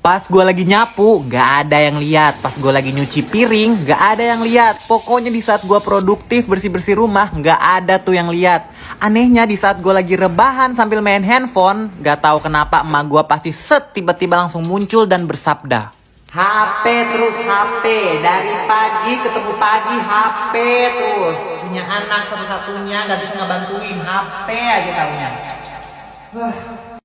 Pas gue lagi nyapu, gak ada yang lihat. Pas gue lagi nyuci piring, gak ada yang lihat. Pokoknya di saat gue produktif bersih-bersih rumah, gak ada tuh yang lihat. Anehnya di saat gue lagi rebahan sambil main handphone, gak tahu kenapa emak gue pasti set tiba-tiba langsung muncul dan bersabda. HP terus HP, dari pagi ketemu pagi HP terus. Punya anak satu-satunya gak bisa ngebantuin, HP aja tahunya. Uh.